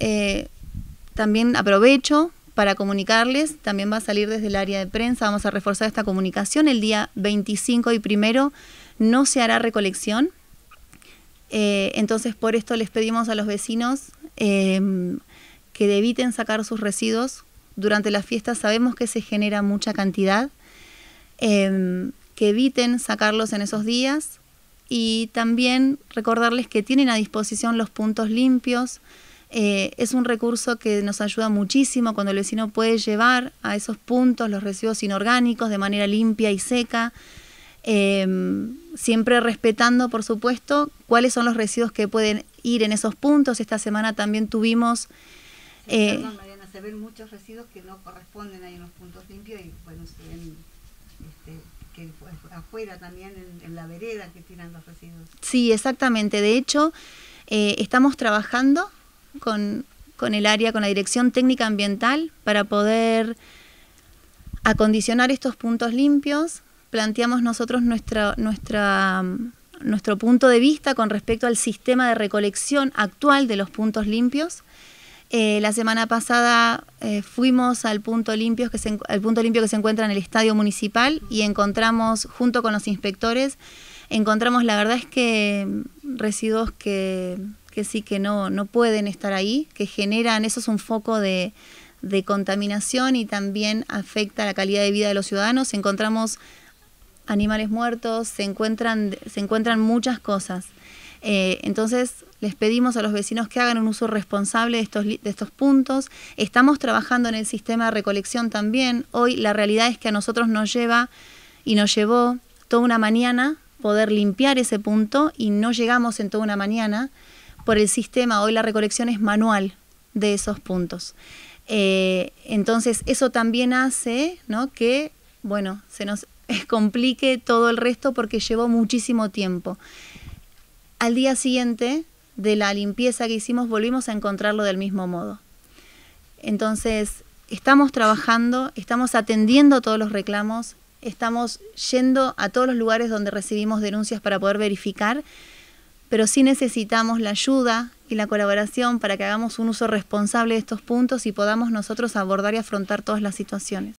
Eh, también aprovecho para comunicarles, también va a salir desde el área de prensa, vamos a reforzar esta comunicación. El día 25 y primero no se hará recolección. Eh, entonces, por esto les pedimos a los vecinos eh, que eviten sacar sus residuos. Durante las fiestas sabemos que se genera mucha cantidad. que eviten sacarlos en esos días y también recordarles que tienen a disposición los puntos limpios. Eh, es un recurso que nos ayuda muchísimo cuando el vecino puede llevar a esos puntos los residuos inorgánicos de manera limpia y seca, em, siempre respetando, por supuesto, cuáles son los residuos que pueden ir en esos puntos. Esta semana también tuvimos... Eh, eh, Mariana, se ven muchos residuos que no corresponden ahí en los puntos limpios y bueno, se ven este, que pues, afuera también en, la vereda que tiran los residuos. Sí, exactamente. De hecho, eh, estamos trabajando con, el área, con la Dirección Técnica Ambiental, para poder acondicionar estos puntos limpios. Planteamos nosotros nuestro punto de vista con respecto al sistema de recolección actual de los puntos limpios eh, la semana pasada eh, fuimos al punto, limpio que se, encuentra en el estadio municipal y encontramos, junto con los inspectores, encontramos, la verdad es que mm, residuos que, sí que no, no pueden estar ahí, que generan, eso es un foco de, contaminación y también afecta la calidad de vida de los ciudadanos. Encontramos animales muertos, se encuentran, se encuentran muchas cosas. Eh, entonces, les pedimos a los vecinos que hagan un uso responsable de estos, puntos. Estamos trabajando en el sistema de recolección también. Hoy la realidad es que a nosotros nos lleva y nos llevó toda una mañana poder limpiar ese punto y no llegamos en toda una mañana por el sistema. Hoy la recolección es manual de esos puntos. Eh, entonces eso también hace que, bueno, se nos complique todo el resto porque llevó muchísimo tiempo. Al día siguiente de la limpieza que hicimos, volvimos a encontrarlo del mismo modo. Entonces, estamos trabajando, estamos atendiendo todos los reclamos, estamos yendo a todos los lugares donde recibimos denuncias para poder verificar, pero sí necesitamos la ayuda y la colaboración para que hagamos un uso responsable de estos puntos y podamos nosotros abordar y afrontar todas las situaciones.